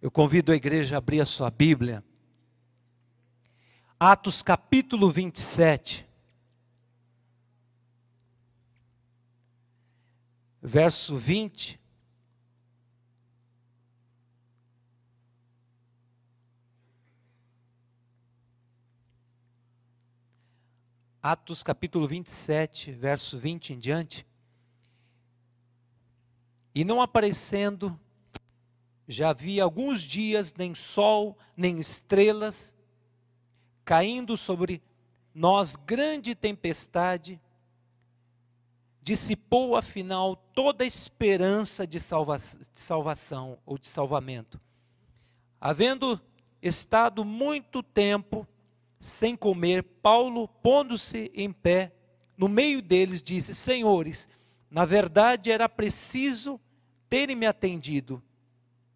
Eu convido a igreja a abrir a sua Bíblia. Atos capítulo 27. Verso 20. Atos capítulo 27, verso 20 em diante. E não aparecendo já havia alguns dias nem sol, nem estrelas, caindo sobre nós grande tempestade, dissipou afinal toda a esperança de, salva de salvação ou de salvamento. Havendo estado muito tempo sem comer, Paulo, pondo-se em pé, no meio deles, disse: Senhores, na verdade era preciso terem me atendido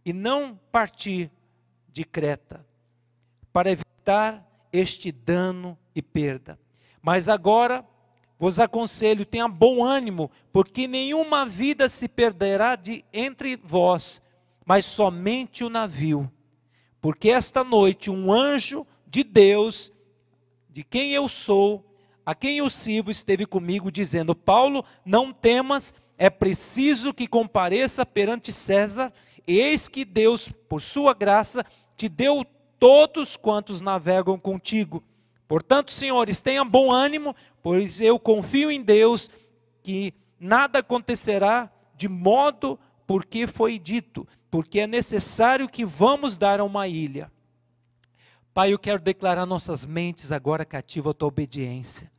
e não partir de Creta, para evitar este dano e perda. Mas agora vos aconselho, tenha bom ânimo, porque nenhuma vida se perderá de entre vós, mas somente o navio. Porque esta noite um anjo de Deus, de quem eu sou, a quem eu sirvo, esteve comigo dizendo: Paulo, não temas, é preciso que compareça perante César Eis que Deus, por sua graça, te deu todos quantos navegam contigo. Portanto, senhores, tenham bom ânimo, pois eu confio em Deus que nada acontecerá de modo porque foi dito, porque é necessário que vamos dar a uma ilha. Pai, eu quero declarar nossas mentes agora cativa à tua obediência.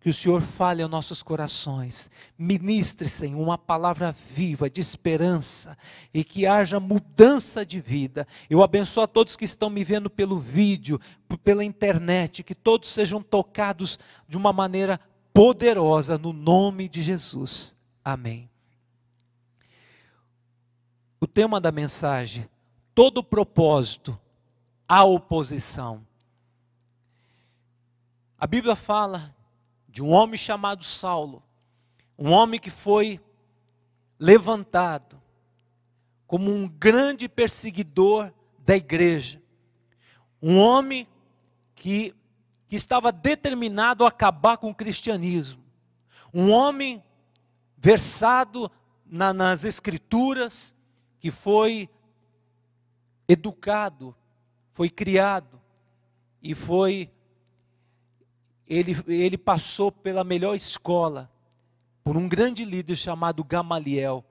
Que o Senhor fale aos nossos corações, ministre, Senhor, uma palavra viva de esperança e que haja mudança de vida. Eu abençoo a todos que estão me vendo pelo vídeo, pela internet, que todos sejam tocados de uma maneira poderosa no nome de Jesus. Amém. O tema da mensagem: todo propósito à oposição. A Bíblia fala de um homem chamado Saulo, um homem que foi levantado como um grande perseguidor da igreja, um homem que, que estava determinado a acabar com o cristianismo, um homem versado na, nas escrituras, que foi educado, foi criado e foi ele, ele passou pela melhor escola, por um grande líder chamado Gamaliel,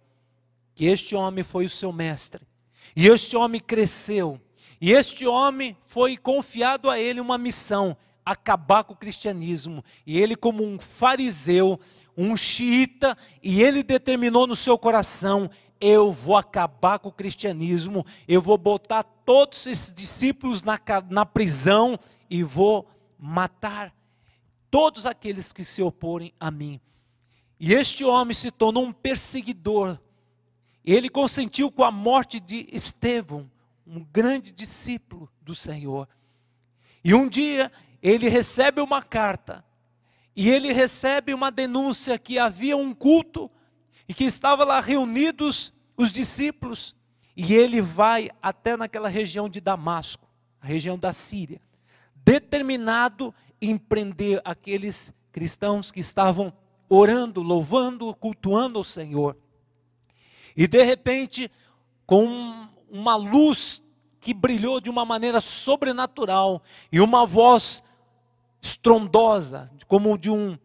que este homem foi o seu mestre. E este homem cresceu, e este homem foi confiado a ele uma missão: acabar com o cristianismo. E ele, como um fariseu, um xiita, e ele determinou no seu coração: eu vou acabar com o cristianismo, eu vou botar todos esses discípulos na, na prisão e vou matar todos aqueles que se oporem a mim. E este homem se tornou um perseguidor. Ele consentiu com a morte de Estevão, um grande discípulo do Senhor. E um dia ele recebe uma carta e ele recebe uma denúncia que havia um culto e que estava lá reunidos os discípulos e ele vai até naquela região de Damasco, a região da Síria, determinado empreender aqueles cristãos que estavam orando, louvando, cultuando o Senhor. E de repente, com uma luz que brilhou de uma maneira sobrenatural e uma voz estrondosa, como de um,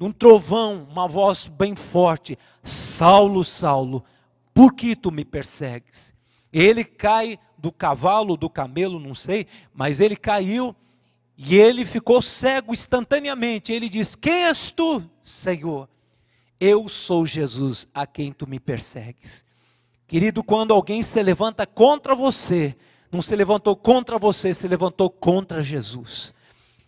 um trovão, uma voz bem forte: Saulo, Saulo, por que tu me persegues? Ele cai do cavalo, do camelo, não sei, mas ele caiu e ele ficou cego instantaneamente. Ele diz: Quem és tu, Senhor? Eu sou Jesus a quem tu me persegues. Querido, quando alguém se levanta contra você, não se levantou contra você, se levantou contra Jesus.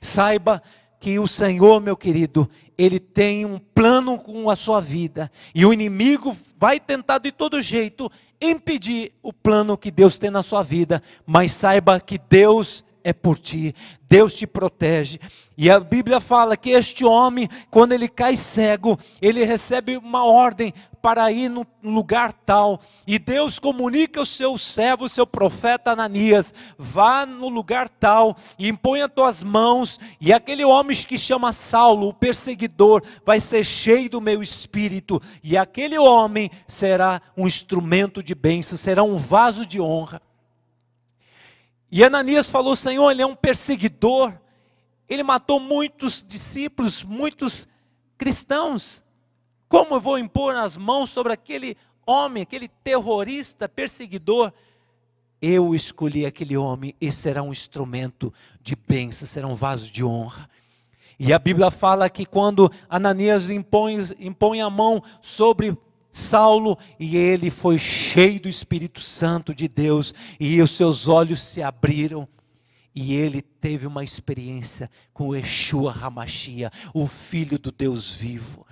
Saiba que o Senhor, meu querido, ele tem um plano com a sua vida, e o inimigo vai tentar de todo jeito impedir o plano que Deus tem na sua vida, mas saiba que Deus é por ti, Deus te protege. E a Bíblia fala que este homem, quando ele cai cego, ele recebe uma ordem para ir no lugar tal. E Deus comunica ao seu servo, seu profeta Ananias: vá no lugar tal e impõe as tuas mãos. E aquele homem que chama Saulo, o perseguidor, vai ser cheio do meu espírito. E aquele homem será um instrumento de bênção, será um vaso de honra. E Ananias falou: Senhor, ele é um perseguidor, ele matou muitos discípulos, muitos cristãos. Como eu vou impor as mãos sobre aquele homem, aquele terrorista, perseguidor? Eu escolhi aquele homem e será um instrumento de bênção, será um vaso de honra. E a Bíblia fala que quando Ananias impõe, impõe a mão sobre Saulo, e ele foi cheio do Espírito Santo de Deus, e os seus olhos se abriram, e ele teve uma experiência com Yeshua Hamashia, o Filho do Deus vivo.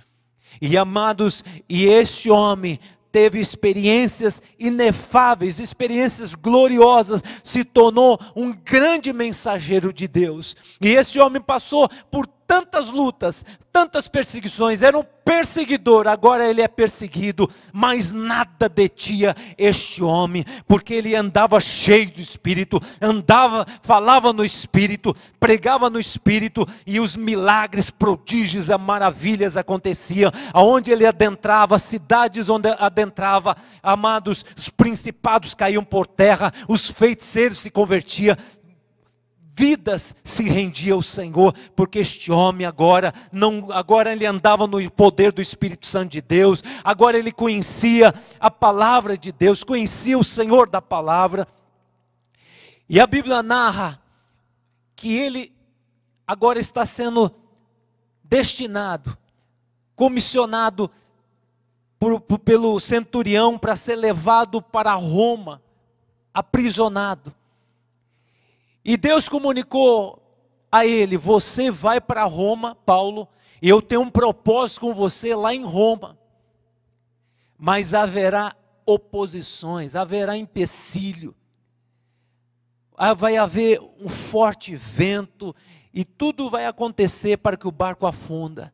E amados, e esse homem teve experiências inefáveis, experiências gloriosas, se tornou um grande mensageiro de Deus. E esse homem passou por tantas lutas, tantas perseguições, era um perseguidor, agora ele é perseguido, mas nada detinha é este homem, porque ele andava cheio do espírito, andava, falava no espírito, pregava no espírito e os milagres, prodígios, maravilhas aconteciam. Aonde ele adentrava, cidades onde adentrava, amados, os principados caíam por terra, os feiticeiros se convertiam, vidas se rendiam ao Senhor, porque este homem agora não agora ele andava no poder do Espírito Santo de Deus, agora ele conhecia a palavra de Deus, conhecia o Senhor da palavra. E a Bíblia narra que ele agora está sendo destinado, comissionado por, por, pelo centurião para ser levado para Roma, aprisionado. E Deus comunicou a ele: Você vai para Roma, Paulo, e eu tenho um propósito com você lá em Roma. Mas haverá oposições, haverá empecilho, ah, vai haver um forte vento, e tudo vai acontecer para que o barco afunda,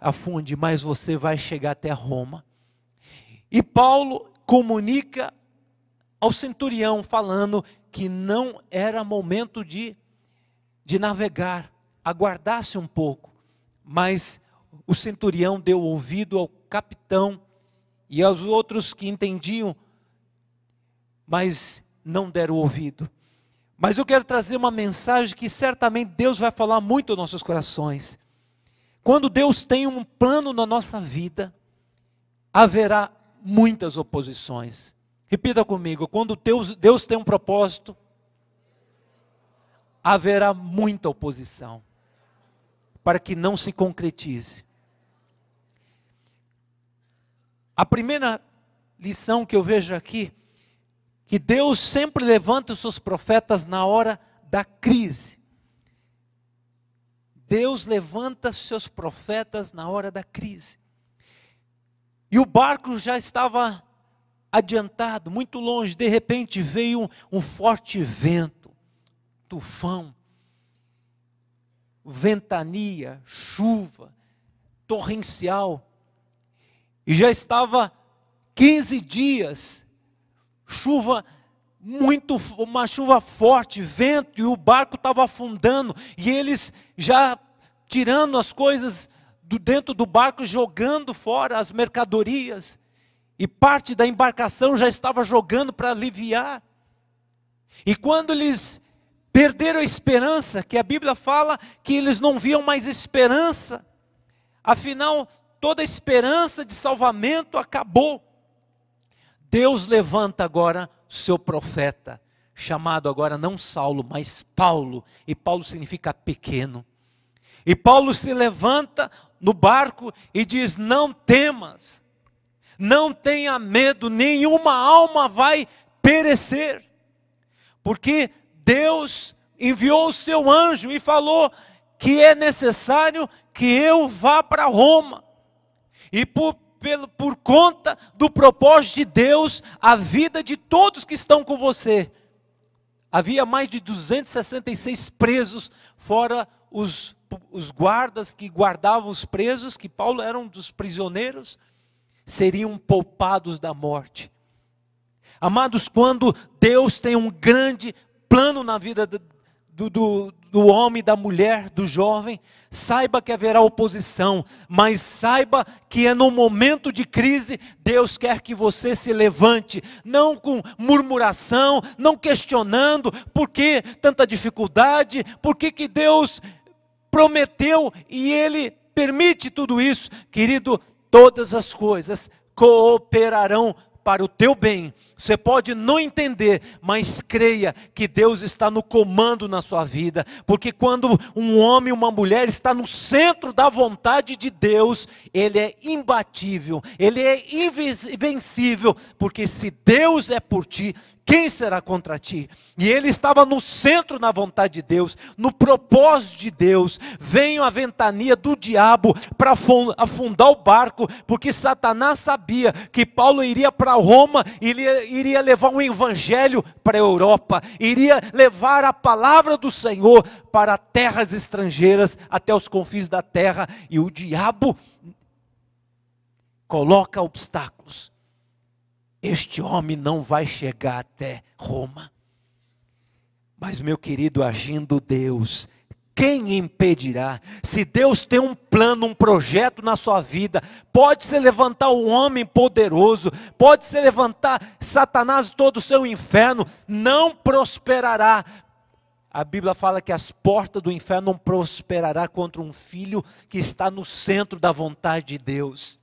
afunde, mas você vai chegar até Roma. E Paulo comunica ao centurião, falando que não era momento de, de navegar, aguardasse um pouco. Mas o centurião deu ouvido ao capitão e aos outros que entendiam, mas não deram ouvido. Mas eu quero trazer uma mensagem que certamente Deus vai falar muito aos nossos corações. Quando Deus tem um plano na nossa vida, haverá muitas oposições. Repita comigo: quando Deus, Deus tem um propósito, haverá muita oposição para que não se concretize. A primeira lição que eu vejo aqui, que Deus sempre levanta os seus profetas na hora da crise. Deus levanta seus profetas na hora da crise. E o barco já estava adiantado, muito longe, de repente veio um, um forte vento, tufão, ventania, chuva, torrencial, e já estava 15 dias, chuva muito, uma chuva forte, vento, e o barco estava afundando, e eles já tirando as coisas do dentro do barco, jogando fora as mercadorias, e parte da embarcação já estava jogando para aliviar. E quando eles perderam a esperança, que a Bíblia fala que eles não viam mais esperança, afinal, toda a esperança de salvamento acabou. Deus levanta agora seu profeta, chamado agora não Saulo, mas Paulo, e Paulo significa pequeno. E Paulo se levanta no barco e diz: Não temas não tenha medo, nenhuma alma vai perecer, porque Deus enviou o seu anjo e falou que é necessário que eu vá para Roma, e por, pelo, por conta do propósito de Deus, a vida de todos que estão com você. Havia mais de 266 presos, fora os, os guardas que guardavam os presos, que Paulo era um dos prisioneiros, seriam poupados da morte. Amados, quando Deus tem um grande plano na vida do, do, do homem, da mulher, do jovem, saiba que haverá oposição, mas saiba que é no momento de crise Deus quer que você se levante, não com murmuração, não questionando por que tanta dificuldade, por que, que Deus prometeu e ele permite tudo isso. Querido, todas as coisas cooperarão para o teu bem. Você pode não entender, mas creia que Deus está no comando na sua vida, porque quando um homem e uma mulher está no centro da vontade de Deus, ele é imbatível, ele é invencível, porque se Deus é por ti, quem será contra ti? E ele estava no centro na vontade de Deus, no propósito de Deus. Veio a ventania do diabo para afundar o barco, porque Satanás sabia que Paulo iria para Roma, e iria levar um evangelho para a Europa, iria levar a palavra do Senhor para terras estrangeiras, até os confins da terra, e o diabo coloca obstáculos este homem não vai chegar até Roma. Mas, meu querido, agindo Deus, quem impedirá? Se Deus tem um plano, um projeto na sua vida, pode se levantar um homem poderoso, pode se levantar Satanás todo o seu inferno, não prosperará. A Bíblia fala que as portas do inferno não prosperará contra um filho que está no centro da vontade de Deus.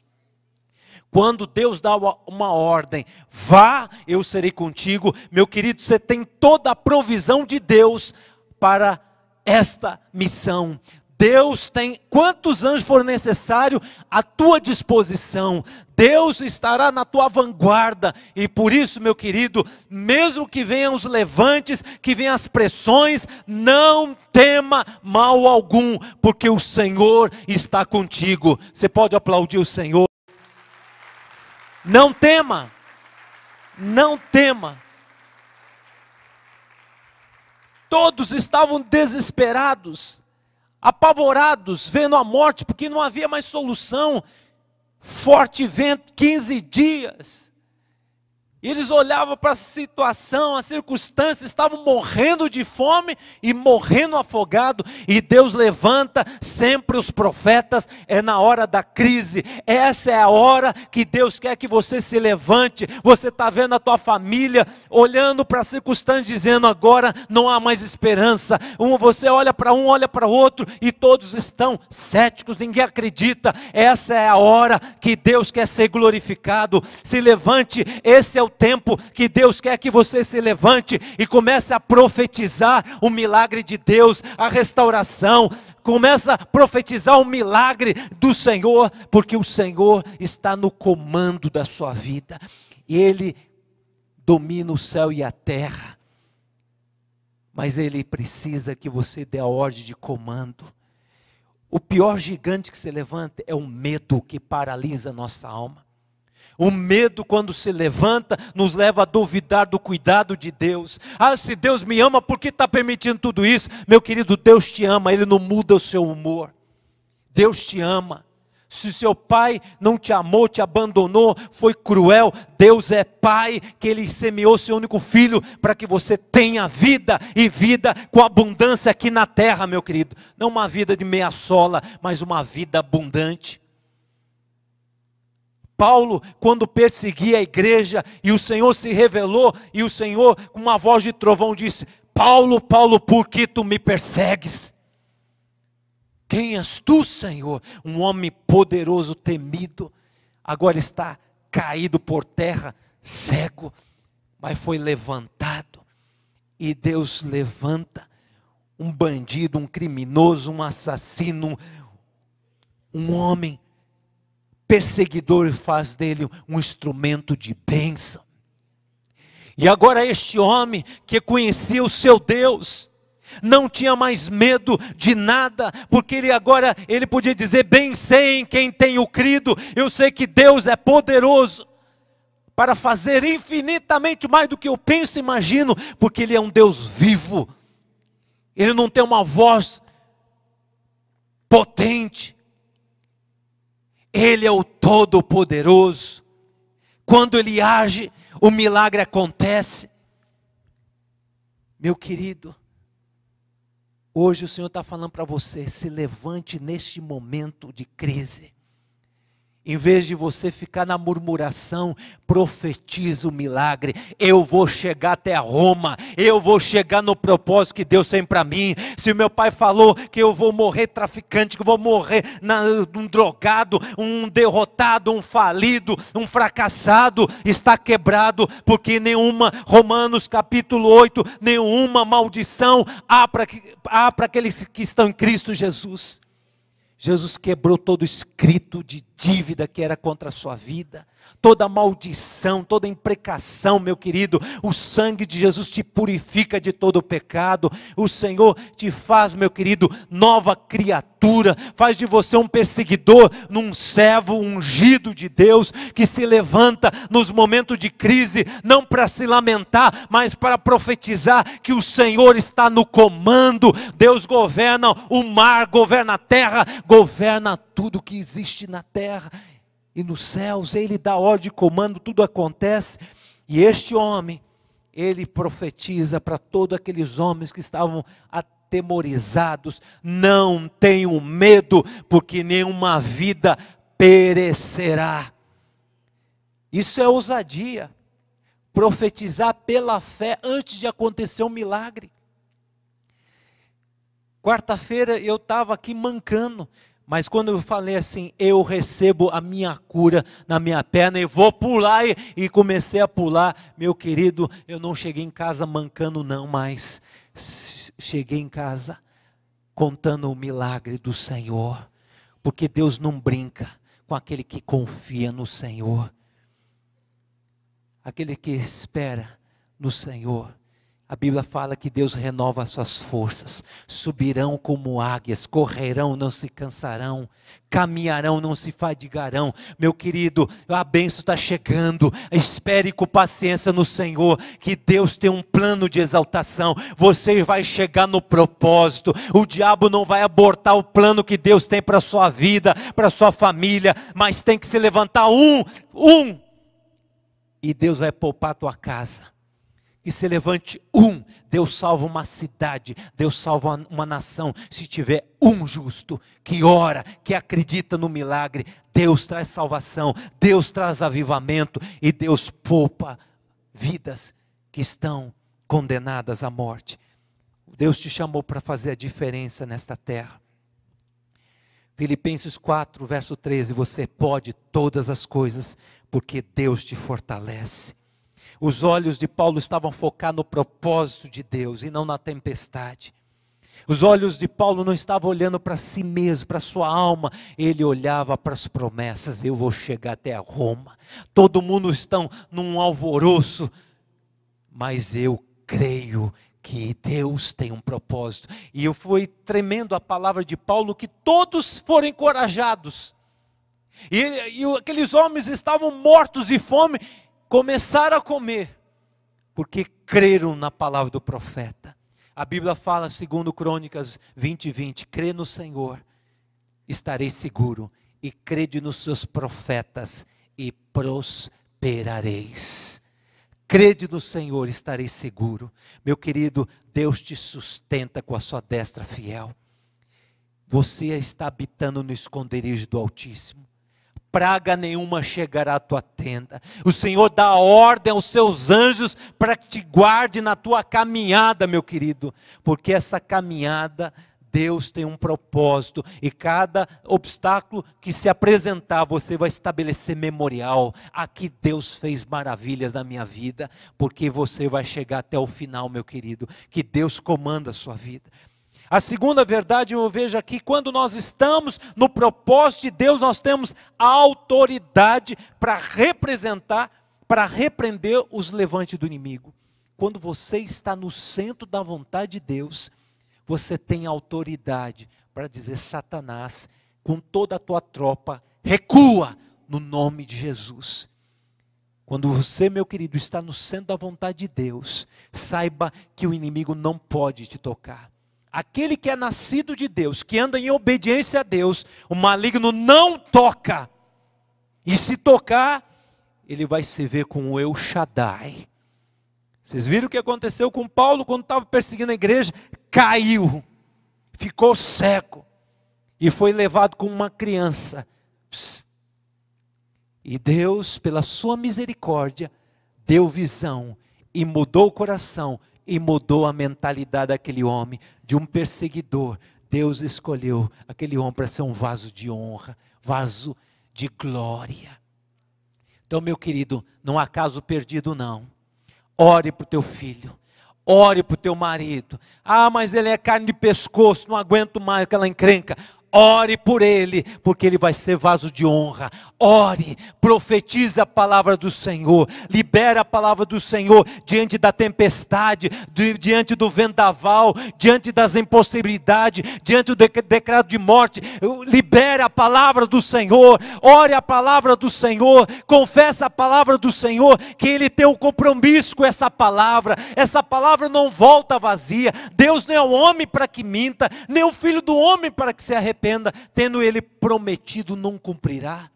Quando Deus dá uma ordem, vá, eu serei contigo, meu querido, você tem toda a provisão de Deus para esta missão. Deus tem quantos anjos for necessário à tua disposição. Deus estará na tua vanguarda. E por isso, meu querido, mesmo que venham os levantes, que venham as pressões, não tema mal algum, porque o Senhor está contigo. Você pode aplaudir o Senhor. Não tema. Não tema. Todos estavam desesperados, apavorados, vendo a morte, porque não havia mais solução. Forte vento, 15 dias eles olhavam para a situação, as circunstâncias, estavam morrendo de fome e morrendo afogado. E Deus levanta sempre os profetas, é na hora da crise. Essa é a hora que Deus quer que você se levante. Você está vendo a tua família, olhando para a circunstância, dizendo agora não há mais esperança. Um, você olha para um, olha para outro, e todos estão céticos, ninguém acredita. Essa é a hora que Deus quer ser glorificado. Se levante, esse é o tempo que Deus quer que você se levante e comece a profetizar o milagre de Deus, a restauração, começa a profetizar o milagre do Senhor, porque o Senhor está no comando da sua vida. Ele domina o céu e a terra. Mas ele precisa que você dê a ordem de comando. O pior gigante que se levanta é o medo que paralisa a nossa alma. O medo, quando se levanta, nos leva a duvidar do cuidado de Deus. Ah, se Deus me ama, por que está permitindo tudo isso? Meu querido, Deus te ama, Ele não muda o seu humor. Deus te ama. Se seu pai não te amou, te abandonou, foi cruel, Deus é pai, que ele semeou seu único filho para que você tenha vida e vida com abundância aqui na terra, meu querido. Não uma vida de meia sola, mas uma vida abundante. Paulo, quando perseguia a igreja, e o Senhor se revelou, e o Senhor, com uma voz de trovão, disse: Paulo, Paulo, por que tu me persegues? Quem és tu, Senhor? Um homem poderoso, temido, agora está caído por terra, cego, mas foi levantado. E Deus levanta um bandido, um criminoso, um assassino, um homem perseguidor e faz dele um instrumento de bênção. E agora este homem que conhecia o seu Deus, não tinha mais medo de nada, porque ele agora ele podia dizer: "Bem sei em quem tenho crido, eu sei que Deus é poderoso para fazer infinitamente mais do que eu penso e imagino, porque ele é um Deus vivo. Ele não tem uma voz potente, ele é o Todo-Poderoso. Quando Ele age, o milagre acontece. Meu querido, hoje o Senhor está falando para você: se levante neste momento de crise. Em vez de você ficar na murmuração, profetiza o milagre. Eu vou chegar até Roma, eu vou chegar no propósito que Deus tem para mim. Se meu pai falou que eu vou morrer traficante, que eu vou morrer na, um drogado, um derrotado, um falido, um fracassado, está quebrado, porque nenhuma, Romanos capítulo 8, nenhuma maldição há para aqueles que estão em Cristo Jesus. Jesus quebrou todo escrito de dívida que era contra a sua vida, toda maldição, toda imprecação, meu querido, o sangue de Jesus te purifica de todo o pecado, o Senhor te faz, meu querido, nova criatura, faz de você um perseguidor, num servo ungido de Deus, que se levanta nos momentos de crise, não para se lamentar, mas para profetizar que o Senhor está no comando, Deus governa o mar, governa a terra, governa tudo que existe na terra terra e nos céus, ele dá ordem e comando, tudo acontece. E este homem, ele profetiza para todos aqueles homens que estavam atemorizados: não tenham medo, porque nenhuma vida perecerá. Isso é ousadia, profetizar pela fé antes de acontecer um milagre. Quarta-feira eu estava aqui mancando, mas quando eu falei assim, eu recebo a minha cura na minha perna e vou pular, e, e comecei a pular, meu querido, eu não cheguei em casa mancando, não, mas cheguei em casa contando o milagre do Senhor, porque Deus não brinca com aquele que confia no Senhor, aquele que espera no Senhor a Bíblia fala que Deus renova as suas forças, subirão como águias, correrão, não se cansarão, caminharão, não se fadigarão. Meu querido, a benção está chegando, espere com paciência no Senhor, que Deus tem um plano de exaltação, você vai chegar no propósito, o diabo não vai abortar o plano que Deus tem para a sua vida, para a sua família, mas tem que se levantar um, um, e Deus vai poupar a tua casa. E se levante um, Deus salva uma cidade, Deus salva uma nação. Se tiver um justo que ora, que acredita no milagre, Deus traz salvação, Deus traz avivamento e Deus poupa vidas que estão condenadas à morte. Deus te chamou para fazer a diferença nesta terra. Filipenses 4, verso 13: Você pode todas as coisas, porque Deus te fortalece. Os olhos de Paulo estavam focados no propósito de Deus e não na tempestade. Os olhos de Paulo não estavam olhando para si mesmo, para sua alma, ele olhava para as promessas: eu vou chegar até Roma. Todo mundo está num alvoroço, mas eu creio que Deus tem um propósito. E foi tremendo a palavra de Paulo que todos foram encorajados. E, e aqueles homens estavam mortos de fome, começaram a comer, porque creram na palavra do profeta. A Bíblia fala, segundo Crônicas 20, 20, crê no Senhor, estarei seguro, e crede nos seus profetas, e prosperareis. Crede no Senhor, estarei seguro. Meu querido, Deus te sustenta com a sua destra fiel. Você está habitando no esconderijo do Altíssimo praga nenhuma chegará à tua tenda. O Senhor dá ordem aos seus anjos para que te guarde na tua caminhada, meu querido, porque essa caminhada Deus tem um propósito e cada obstáculo que se apresentar, você vai estabelecer memorial. Aqui Deus fez maravilhas na minha vida, porque você vai chegar até o final, meu querido. Que Deus comanda a sua vida. A segunda verdade eu vejo aqui, quando nós estamos no propósito de Deus, nós temos a autoridade para representar, para repreender os levantes do inimigo. Quando você está no centro da vontade de Deus, você tem autoridade para dizer: Satanás, com toda a tua tropa, recua no nome de Jesus. Quando você, meu querido, está no centro da vontade de Deus, saiba que o inimigo não pode te tocar aquele que é nascido de Deus, que anda em obediência a Deus, o maligno não toca. E se tocar, ele vai se ver com o El Shaddai. Vocês viram o que aconteceu com Paulo quando estava perseguindo a igreja? Caiu, ficou seco e foi levado com uma criança. E Deus, pela sua misericórdia, deu visão e mudou o coração e mudou a mentalidade daquele homem de um perseguidor, Deus escolheu aquele homem para ser um vaso de honra, vaso de glória. Então, meu querido, não há caso perdido, não. Ore para o teu filho, ore para o teu marido. Ah, mas ele é carne de pescoço, não aguento mais aquela encrenca ore por ele, porque ele vai ser vaso de honra. Ore, profetiza a palavra do Senhor, libera a palavra do Senhor diante da tempestade, diante do vendaval, diante das impossibilidades, diante do decreto de morte. Libera a palavra do Senhor, ore a palavra do Senhor, confessa a palavra do Senhor, que ele tem um compromisso com essa palavra. Essa palavra não volta vazia. Deus não é o homem para que minta, nem o filho do homem para que se arrependa arrependa, tendo ele prometido, não cumprirá.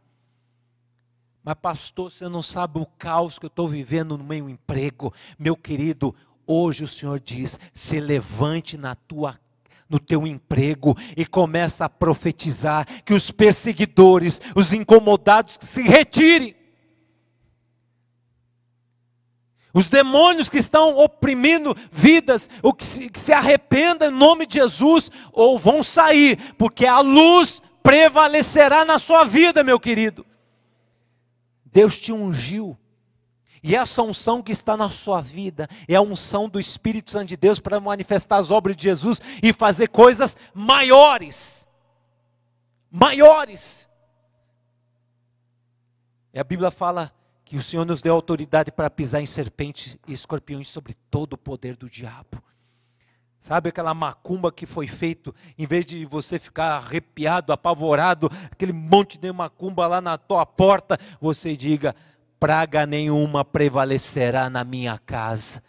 Mas, pastor, você não sabe o caos que eu estou vivendo no meu emprego. Meu querido, hoje o Senhor diz: se levante na tua no teu emprego e começa a profetizar que os perseguidores, os incomodados, se retirem. Os demônios que estão oprimindo vidas, o que se, que se arrependa em nome de Jesus, ou vão sair, porque a luz prevalecerá na sua vida, meu querido. Deus te ungiu. E essa unção que está na sua vida é a unção do Espírito Santo de Deus para manifestar as obras de Jesus e fazer coisas maiores. Maiores. E a Bíblia fala que o Senhor nos deu autoridade para pisar em serpentes e escorpiões sobre todo o poder do diabo. Sabe aquela macumba que foi feito, em vez de você ficar arrepiado, apavorado, aquele monte de macumba lá na tua porta, você diga: praga nenhuma prevalecerá na minha casa,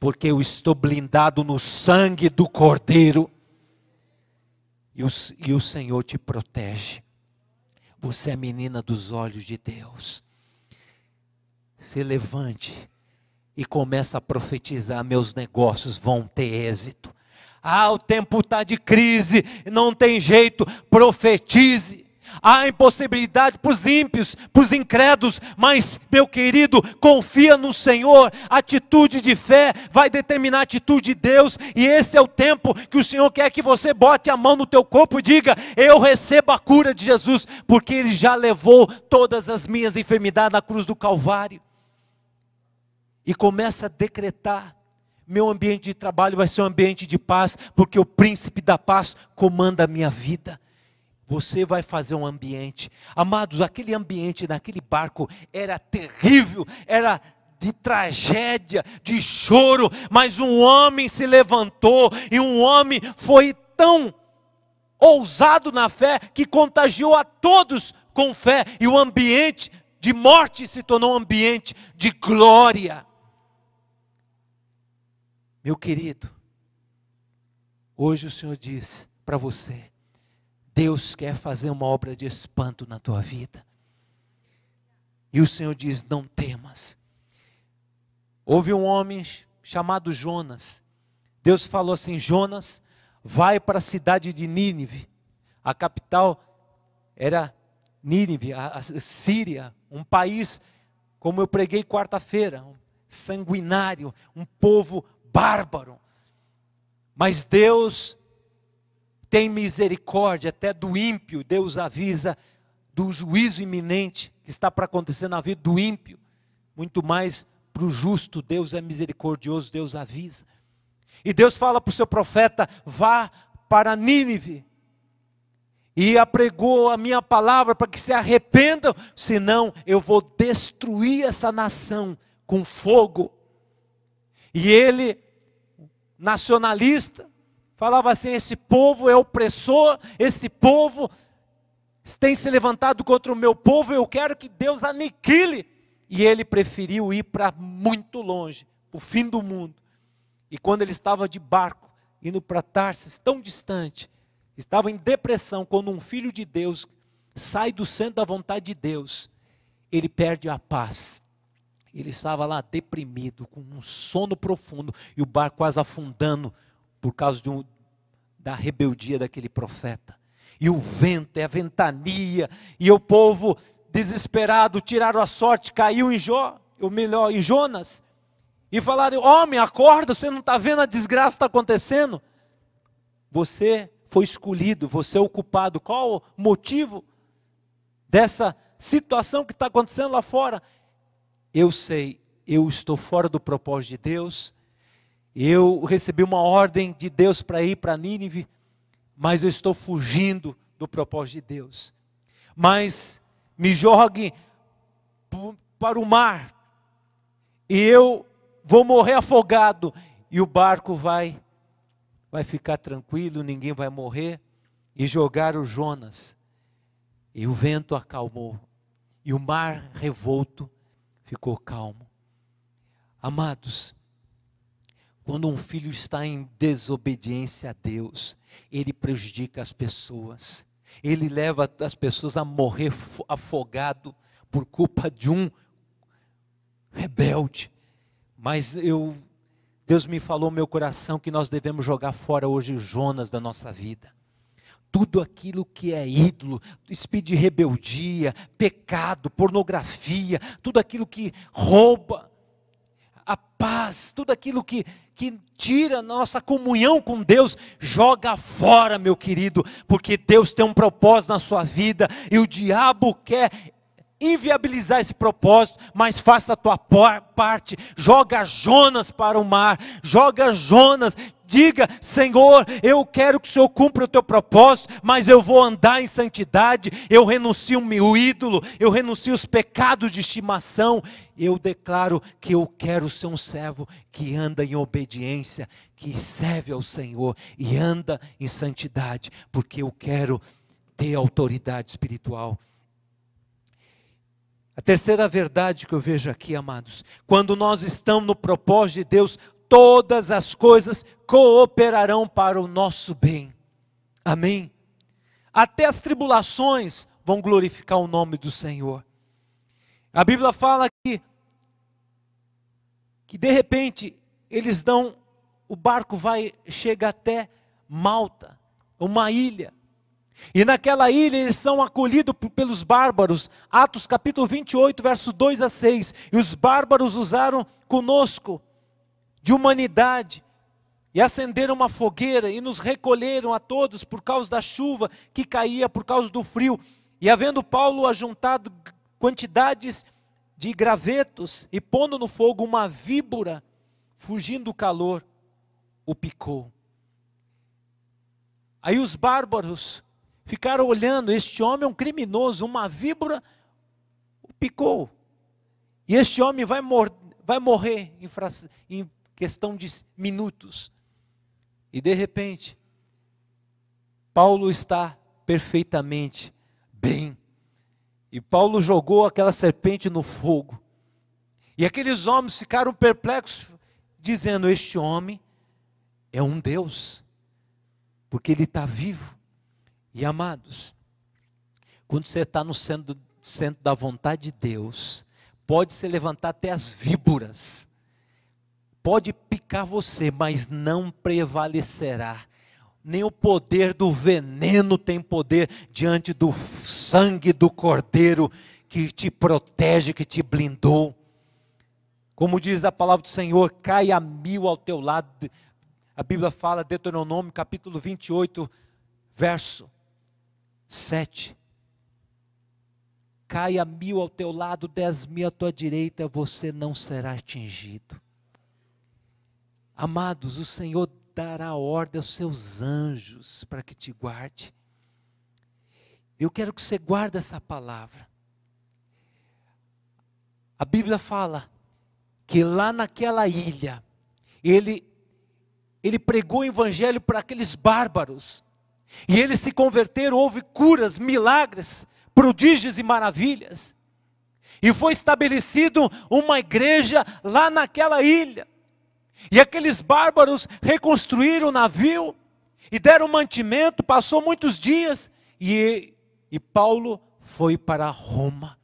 porque eu estou blindado no sangue do Cordeiro. E o, e o Senhor te protege. Você é menina dos olhos de Deus se levante e começa a profetizar: meus negócios vão ter êxito. Ah, o tempo está de crise, não tem jeito, profetize. Há ah, impossibilidade para os ímpios, para os incrédulos, mas, meu querido, confia no Senhor. Atitude de fé vai determinar a atitude de Deus, e esse é o tempo que o Senhor quer que você bote a mão no teu corpo e diga: Eu recebo a cura de Jesus, porque Ele já levou todas as minhas enfermidades na cruz do Calvário e começa a decretar: meu ambiente de trabalho vai ser um ambiente de paz, porque o príncipe da paz comanda a minha vida. Você vai fazer um ambiente. Amados, aquele ambiente naquele barco era terrível, era de tragédia, de choro, mas um homem se levantou e um homem foi tão ousado na fé que contagiou a todos com fé e o ambiente de morte se tornou um ambiente de glória. Meu querido, hoje o Senhor diz para você: Deus quer fazer uma obra de espanto na tua vida. E o Senhor diz: Não temas. Houve um homem chamado Jonas. Deus falou assim: Jonas, vai para a cidade de Nínive. A capital era Nínive, a, a Síria, um país, como eu preguei quarta-feira, sanguinário, um povo bárbaro. Mas Deus tem misericórdia até do ímpio, Deus avisa do juízo iminente que está para acontecer na vida do ímpio, muito mais para o justo, Deus é misericordioso, Deus avisa. E Deus fala para o seu profeta: vá para Nínive e apregou a minha palavra para que se arrependam, senão eu vou destruir essa nação com fogo. E ele, nacionalista, falava assim: esse povo é opressor, esse povo tem se levantado contra o meu povo, eu quero que Deus aniquile. E ele preferiu ir para muito longe, o fim do mundo. E quando ele estava de barco, indo para Tarsis, tão distante, estava em depressão, quando um filho de Deus sai do centro da vontade de Deus, ele perde a paz. Ele estava lá deprimido, com um sono profundo e o barco quase afundando por causa um, da rebeldia daquele profeta. E o vento, e a ventania, e o povo desesperado tiraram a sorte, caiu em Jó, ou melhor, em Jonas, e falaram: Homem, acorda, você não está vendo a desgraça que está acontecendo? Você foi escolhido, você é o culpado. Qual o motivo dessa situação que está acontecendo lá fora? eu sei, eu estou fora do propósito de Deus, eu recebi uma ordem de Deus para ir para Nínive, mas eu estou fugindo do propósito de Deus. Mas me jogue para o mar, e eu vou morrer afogado, e o barco vai, vai ficar tranquilo, ninguém vai morrer, e jogaram Jonas, e o vento acalmou, e o mar revolto ficou calmo. Amados, quando um filho está em desobediência a Deus, ele prejudica as pessoas, ele leva as pessoas a morrer afogado por culpa de um rebelde. Mas eu Deus me falou no meu coração que nós devemos jogar fora hoje Jonas da nossa vida tudo aquilo que é ídolo, espírito de rebeldia, pecado, pornografia, tudo aquilo que rouba a paz, tudo aquilo que, que tira nossa comunhão com Deus, joga fora, meu querido, porque Deus tem um propósito na sua vida e o diabo quer inviabilizar esse propósito, mas faça a tua parte. Joga Jonas para o mar, joga Jonas. Diga, Senhor, eu quero que o Senhor cumpra o teu propósito, mas eu vou andar em santidade, eu renuncio o meu ídolo, eu renuncio os pecados de estimação, eu declaro que eu quero ser um servo que anda em obediência, que serve ao Senhor e anda em santidade, porque eu quero ter autoridade espiritual a terceira verdade que eu vejo aqui, amados, quando nós estamos no propósito de Deus, todas as coisas cooperarão para o nosso bem. Amém? Até as tribulações vão glorificar o nome do Senhor. A Bíblia fala que, que de repente eles dão, o barco vai, chega até Malta, uma ilha. E naquela ilha eles são acolhidos pelos bárbaros. Atos capítulo 28, verso 2 a 6. E os bárbaros usaram conosco de humanidade e acenderam uma fogueira e nos recolheram a todos por causa da chuva que caía, por causa do frio. E havendo Paulo ajuntado quantidades de gravetos e pondo no fogo uma víbora, fugindo do calor, o picou. Aí os bárbaros Ficaram olhando, este homem é um criminoso, uma víbora o picou. E este homem vai, mor vai morrer em, em questão de minutos. E de repente, Paulo está perfeitamente bem. E Paulo jogou aquela serpente no fogo. E aqueles homens ficaram perplexos, dizendo: Este homem é um Deus, porque ele está vivo. E amados, quando você está no centro, centro da vontade de Deus, pode se levantar até as víboras, pode picar você, mas não prevalecerá. Nem o poder do veneno tem poder diante do sangue do Cordeiro que te protege, que te blindou. Como diz a palavra do Senhor, cai a mil ao teu lado. A Bíblia fala, Deuteronômio capítulo 28, verso Sete. Caia mil ao teu lado, dez mil à tua direita, você não será atingido. Amados, o Senhor dará ordem aos seus anjos para que te guarde. Eu quero que você guarde essa palavra. A Bíblia fala que lá naquela ilha, ele, ele pregou o evangelho para aqueles bárbaros, e eles se converteram, houve curas, milagres, prodígios e maravilhas. E foi estabelecido uma igreja lá naquela ilha. E aqueles bárbaros reconstruíram o navio e deram mantimento, passou muitos dias e, e Paulo foi para Roma.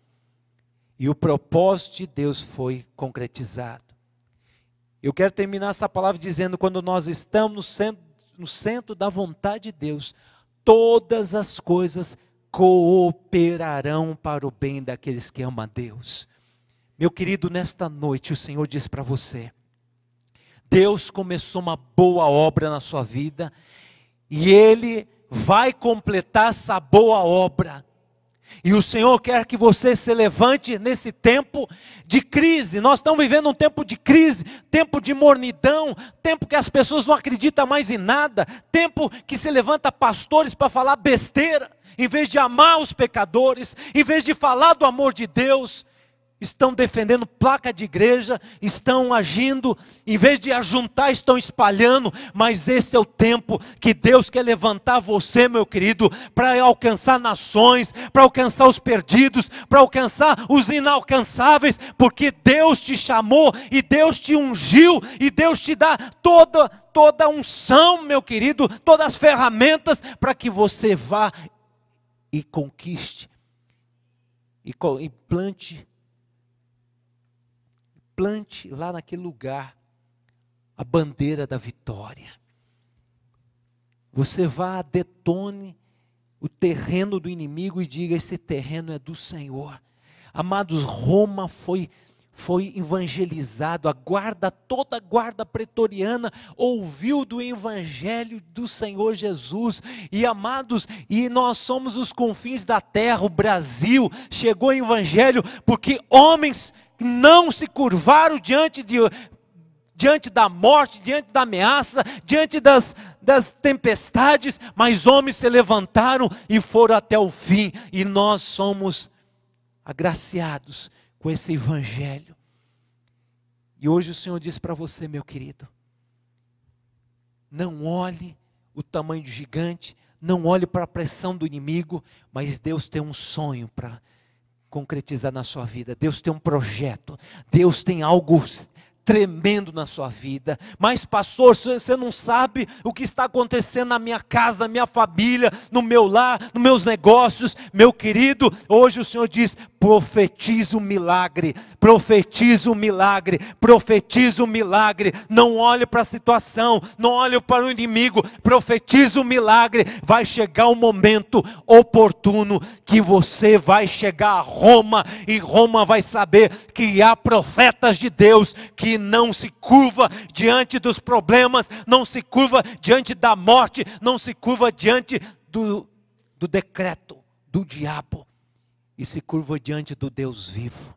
E o propósito de Deus foi concretizado. Eu quero terminar essa palavra dizendo: quando nós estamos sendo no centro da vontade de Deus, todas as coisas cooperarão para o bem daqueles que amam a Deus. Meu querido, nesta noite o Senhor diz para você: Deus começou uma boa obra na sua vida e Ele vai completar essa boa obra. E o Senhor quer que você se levante nesse tempo de crise. Nós estamos vivendo um tempo de crise, tempo de mornidão, tempo que as pessoas não acreditam mais em nada, tempo que se levanta pastores para falar besteira, em vez de amar os pecadores, em vez de falar do amor de Deus estão defendendo placa de igreja, estão agindo, em vez de ajuntar, estão espalhando, mas esse é o tempo que Deus quer levantar você, meu querido, para alcançar nações, para alcançar os perdidos, para alcançar os inalcançáveis, porque Deus te chamou e Deus te ungiu e Deus te dá toda toda a unção, meu querido, todas as ferramentas para que você vá e conquiste e, e plante plante lá naquele lugar a bandeira da vitória. Você vá, detone o terreno do inimigo e diga: esse terreno é do Senhor. Amados, Roma foi foi evangelizado, a guarda, toda a guarda pretoriana ouviu do evangelho do Senhor Jesus. E amados, e nós somos os confins da terra, o Brasil chegou ao evangelho porque homens não se curvaram diante, de, diante da morte, diante da ameaça, diante das, das tempestades, mas homens se levantaram e foram até o fim, e nós somos agraciados com esse evangelho. E hoje o Senhor diz para você, meu querido, não olhe o tamanho do gigante, não olhe para a pressão do inimigo, mas Deus tem um sonho para concretizar na sua vida. Deus tem um projeto, Deus tem algo tremendo na sua vida. Mas, pastor, você não sabe o que está acontecendo na minha casa, na minha família, no meu lar, nos meus negócios. Meu querido, hoje o Senhor diz: Profetiza o milagre, profetiza o milagre, profetiza o milagre. Não olhe para a situação, não olhe para o inimigo, profetiza o milagre. Vai chegar o momento oportuno que você vai chegar a Roma e Roma vai saber que há profetas de Deus que não se curva diante dos problemas, não se curva diante da morte, não se curva diante do, do decreto do diabo e se curva diante do Deus vivo.